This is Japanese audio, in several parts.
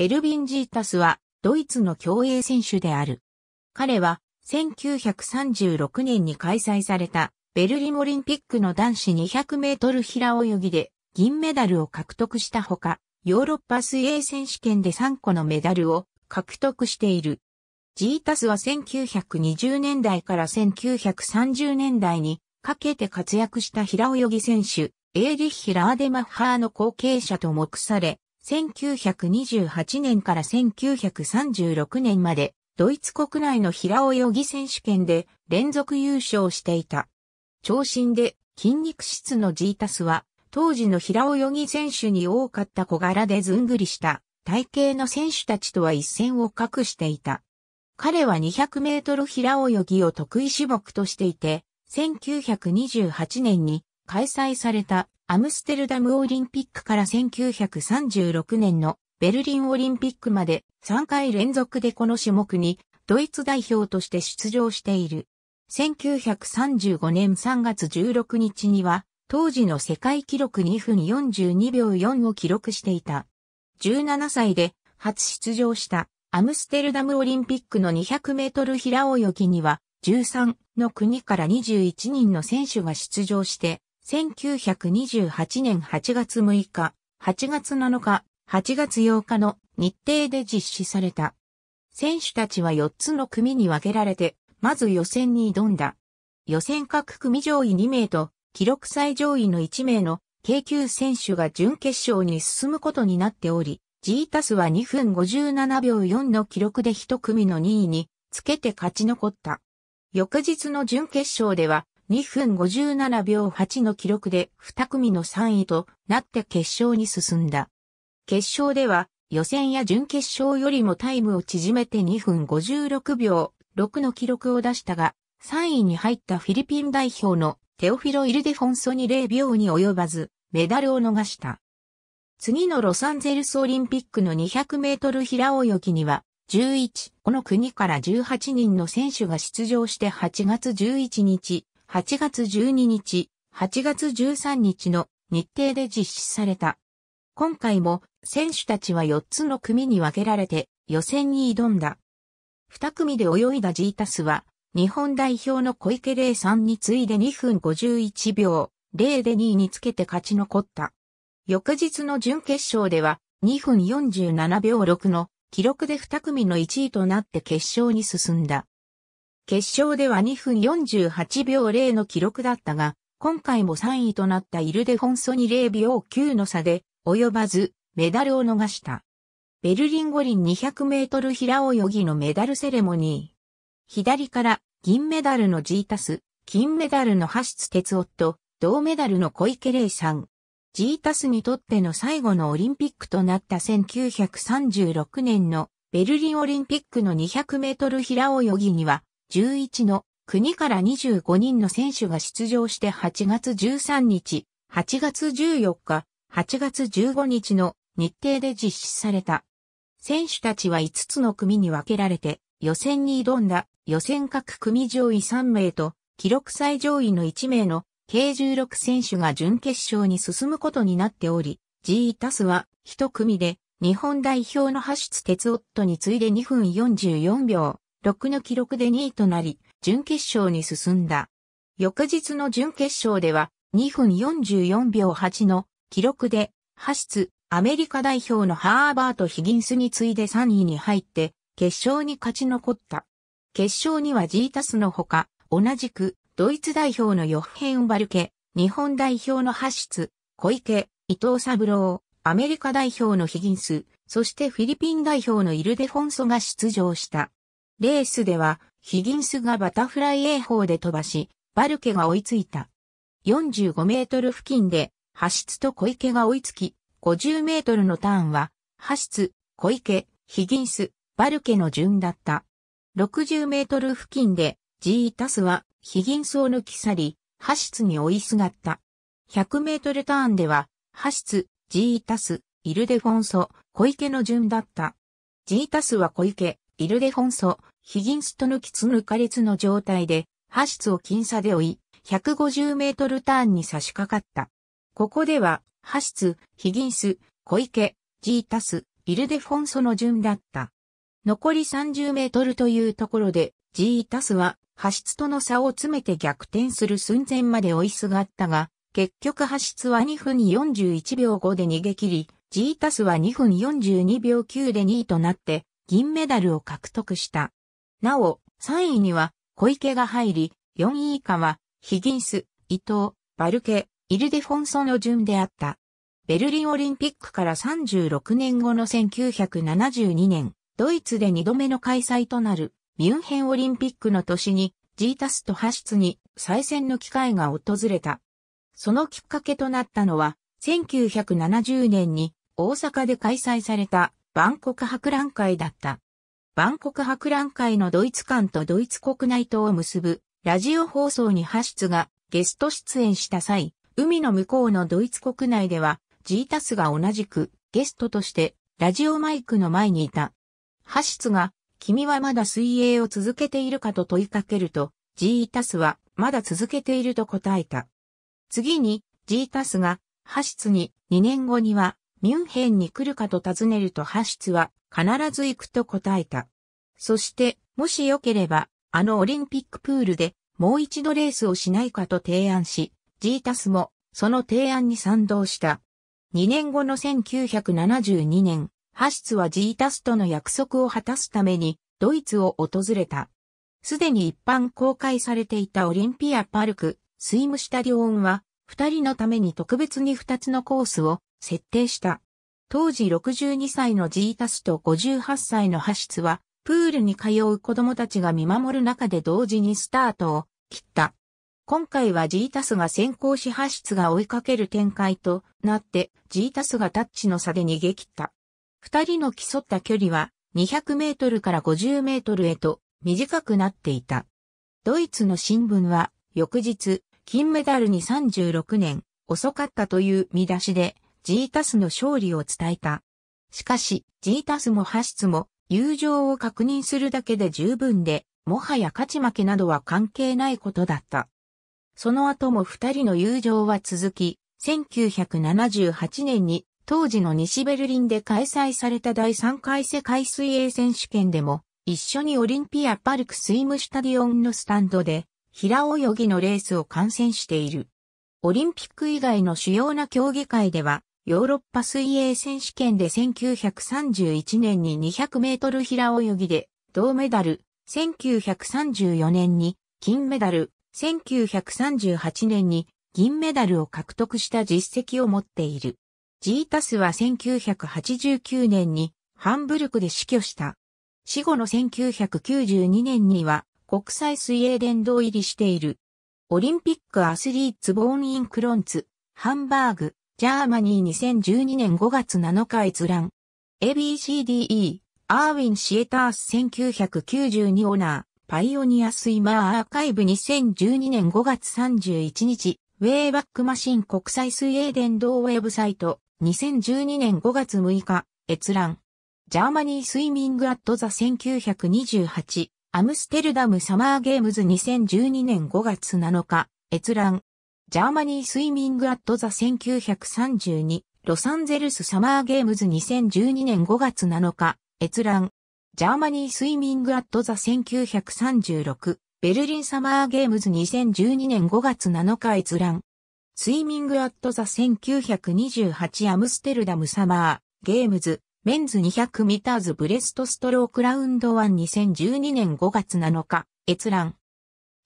エルビン・ジータスはドイツの競泳選手である。彼は1936年に開催されたベルリンオリンピックの男子200メートル平泳ぎで銀メダルを獲得したほか、ヨーロッパ水泳選手権で3個のメダルを獲得している。ジータスは1920年代から1930年代にかけて活躍した平泳ぎ選手、エーリッヒ・ラーデマッハーの後継者と目され、1928年から1936年まで、ドイツ国内の平泳ぎ選手権で連続優勝していた。長身で筋肉質のジータスは、当時の平泳ぎ選手に多かった小柄でずんぐりした体型の選手たちとは一線を画していた。彼は200メートル平泳ぎを得意種目としていて、1928年に開催されたアムステルダムオリンピックから1936年のベルリンオリンピックまで3回連続でこの種目にドイツ代表として出場している。1935年3月16日には当時の世界記録2分42秒4を記録していた。17歳で初出場したアムステルダムオリンピックの200メートル平泳ぎには13の国から21人の選手が出場して1928年8月6日、8月7日、8月8日の日程で実施された。選手たちは4つの組に分けられて、まず予選に挑んだ。予選各組上位2名と、記録最上位の1名の、京級選手が準決勝に進むことになっており、ジータスは2分57秒4の記録で1組の2位につけて勝ち残った。翌日の準決勝では2分57秒8の記録で2組の3位となって決勝に進んだ。決勝では予選や準決勝よりもタイムを縮めて2分56秒6の記録を出したが、3位に入ったフィリピン代表のテオフィロ・イルデフォンソに0秒に及ばず、メダルを逃した。次のロサンゼルスオリンピックの200メートル平泳ぎには、11、この国から18人の選手が出場して8月11日、8月12日、8月13日の日程で実施された。今回も選手たちは4つの組に分けられて予選に挑んだ。2組で泳いだジータスは日本代表の小池玲さんに次いで2分51秒0で2位につけて勝ち残った。翌日の準決勝では2分47秒6の記録で2組の1位となって決勝に進んだ。決勝では2分48秒0の記録だったが、今回も3位となったイルデフォンソに0秒9の差で、及ばず、メダルを逃した。ベルリン五輪200メートル平泳ぎのメダルセレモニー。左から銀メダルのジータス、金メダルの橋津哲夫と、銅メダルの小池玲さん。ジータスにとっての最後のオリンピックとなった1936年のベルリンオリンピックの200メートル平泳ぎには11の国から25人の選手が出場して8月13日、8月14日、8月15日の日程で実施された。選手たちは5つの組に分けられて予選に挑んだ予選各組上位3名と記録最上位の1名の計16選手が準決勝に進むことになっており、G タスは1組で日本代表の発出哲夫に次いで2分44秒6の記録で2位となり、準決勝に進んだ。翌日の準決勝では、2分44秒8の記録で、ハシアメリカ代表のハーバート・ヒギンスに次いで3位に入って、決勝に勝ち残った。決勝にはジータスのほか、同じく、ドイツ代表のヨッヘン・バルケ、日本代表のハ出、小池、伊藤三郎、アメリカ代表のヒギンス、そしてフィリピン代表のイルデフォンソが出場した。レースでは、ヒギンスがバタフライ泳法で飛ばし、バルケが追いついた。45メートル付近で、ハシツと小池が追いつき、50メートルのターンは、ハシツ、小池、ヒギンス、バルケの順だった。60メートル付近で、ジータスは、ヒギンスを抜き去り、ハシツに追いすがった。100メートルターンでは、ハシツ、ジータス、イルデフォンソ、小池の順だった。ジータスは小池、イルデフォンソ、ヒギンスと抜きつ抜かれつの状態で、発出を僅差で追い、150メートルターンに差し掛かった。ここでは、発出、ヒギンス、小池、ジータス、イルデフォンソの順だった。残り30メートルというところで、ジータスは、発出との差を詰めて逆転する寸前まで追いすがったが、結局発出は2分41秒5で逃げ切り、ジータスは2分42秒9で2位となって、銀メダルを獲得した。なお、3位には小池が入り、4位以下はヒギンス、伊藤、バルケ、イルデフォンソの順であった。ベルリンオリンピックから36年後の1972年、ドイツで2度目の開催となるミュンヘンオリンピックの年にジータスとハシツに再戦の機会が訪れた。そのきっかけとなったのは、1970年に大阪で開催された万国博覧会だった。万国博覧会のドイツ館とドイツ国内とを結ぶラジオ放送にハシツがゲスト出演した際、海の向こうのドイツ国内では、ジータスが同じくゲストとしてラジオマイクの前にいた。ハシツが、君はまだ水泳を続けているかと問いかけると、ジータスはまだ続けていると答えた。次に、ジータスが、ハシツに2年後にはミュンヘンに来るかと尋ねるとハシツは必ず行くと答えた。そして、もしよければ、あのオリンピックプールでもう一度レースをしないかと提案し、ジータスもその提案に賛同した。2年後の1972年、ハシツはジータスとの約束を果たすためにドイツを訪れた。すでに一般公開されていたオリンピアパルク、スイムシタリオンは、二人のために特別に二つのコースを設定した。当時62歳のジータスと58歳のハシツは、プールに通う子供たちが見守る中で同時にスタートを切った。今回はジータスが先行しハシツが追いかける展開となって、ジータスがタッチの差で逃げ切った。二人の競った距離は200メートルから50メートルへと短くなっていた。ドイツの新聞は翌日、金メダルに36年遅かったという見出しでジータスの勝利を伝えた。しかし、ジータスもハシツも、友情を確認するだけで十分で、もはや勝ち負けなどは関係ないことだった。その後も二人の友情は続き、1978年に当時の西ベルリンで開催された第3回世界水泳選手権でも、一緒にオリンピアパルクスイムシュタディオンのスタンドで、平泳ぎのレースを観戦している。オリンピック以外の主要な競技会では、ヨーロッパ水泳選手権で1931年に200メートル平泳ぎで銅メダル、1934年に金メダル、1938年に銀メダルを獲得した実績を持っている。ジータスは1989年にハンブルクで死去した。死後の1992年には国際水泳殿堂入りしている。オリンピックアスリーツ・ボーン・イン・クロンツ、ハンバーグ、ジャーマニー2012年5月7日閲覧。ABCDE、アーウィン・シエタース1992オーナー、パイオニアスイマーアーカイブ2012年5月31日、ウェイバックマシン国際水泳伝道ウェブサイト、2012年5月6日、閲覧。ジャーマニースイミングアットザ1928、アムステルダムサマーゲームズ2012年5月7日、閲覧。ジャーマニースイミングアットザ1932ロサンゼルスサマーゲームズ2012年5月7日閲覧ジャーマニースイミングアットザ1936ベルリンサマーゲームズ2012年5月7日閲覧スイミングアットザ1928アムステルダムサマーゲームズメンズ200ミターズブレストストロークラウンド1 2012年5月7日閲覧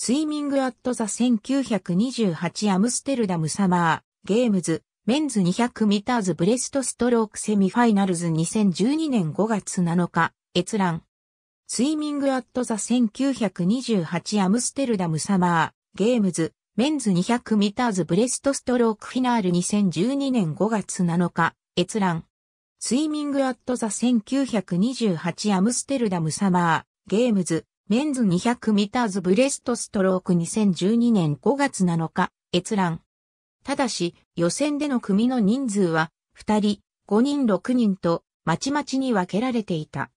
スイミングアットザ1928アムステルダムサマー、ゲームズ、メンズ200ミターズブレストストロークセミファイナルズ2012年5月7日、閲覧。スイミングアットザ1928アムステルダムサマー、ゲームズ、メンズ200ミターズブレストストロークフィナール2012年5月7日、閲覧。スイミングアットザ1928アムステルダムサマー、ゲームズ、メンズ200ミターズブレストストローク2012年5月7日、閲覧。ただし、予選での組の人数は、2人、5人6人と、まちまちに分けられていた。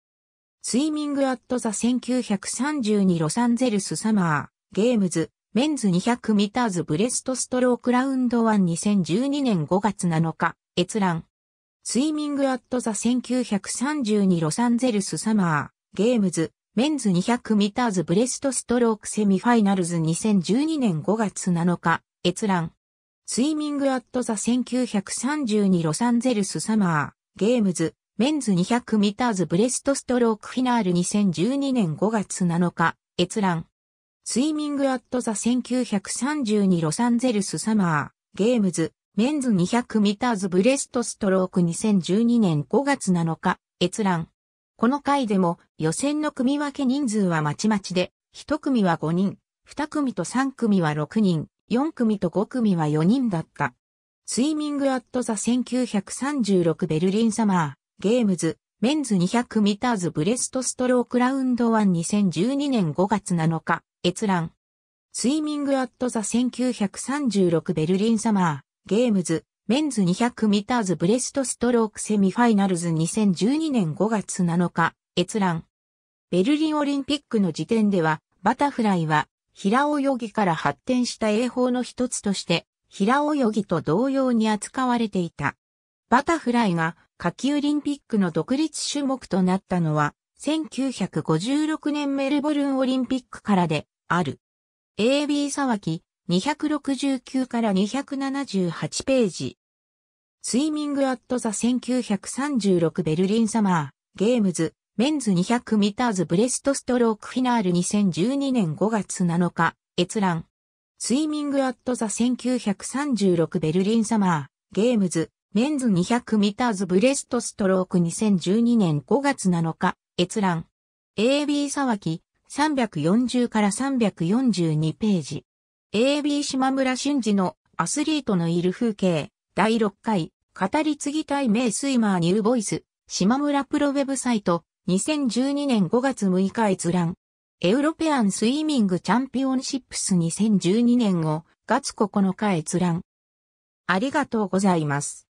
スイミングアットザ1932ロサンゼルスサマー、ゲームズ、メンズ200ミターズブレストストロークラウンド12012年5月7日、閲覧。スイミングアットザ1932ロサンゼルスサマー、ゲームズ、メンズ200ミターズブレストストロークセミファイナルズ2012年5月7日、閲覧。スイミングアットザ1932ロサンゼルスサマー、ゲームズ、メンズ200ミターズブレストストロークフィナール2012年5月7日、閲覧。スイミングアットザ1932ロサンゼルスサマー、ゲームズ、メンズ200ミターズブレストストローク2012年5月7日、閲覧。この回でも予選の組分け人数はまちまちで、1組は5人、2組と3組は6人、4組と5組は4人だった。スイミングアットザ1936ベルリンサマー、ゲームズ、メンズ200ミターズブレストストロークラウンド12012年5月7日、閲覧。スイミングアットザ1936ベルリンサマー、ゲームズ、メンズ200ミターズブレストストロークセミファイナルズ2012年5月7日、閲覧。ベルリンオリンピックの時点では、バタフライは、平泳ぎから発展した泳法の一つとして、平泳ぎと同様に扱われていた。バタフライが、夏季オリンピックの独立種目となったのは、1956年メルボルンオリンピックからで、ある。AB 騒ぎ。269から278ページ。スイミングアットザ1936ベルリンサマー、ゲームズ、メンズ200ミターズブレストストロークフィナール2012年5月7日、閲覧。スイミングアットザ1936ベルリンサマー、ゲームズ、メンズ200ミターズブレストストローク2012年5月7日、閲覧。AB 沢木、340から342ページ。AB 島村俊二のアスリートのいる風景。第6回、語り継ぎたい名スイマーニューボイス、島村プロウェブサイト、2012年5月6日閲覧。エウロペアンスイミングチャンピオンシップス2012年を、月9日閲覧。ありがとうございます。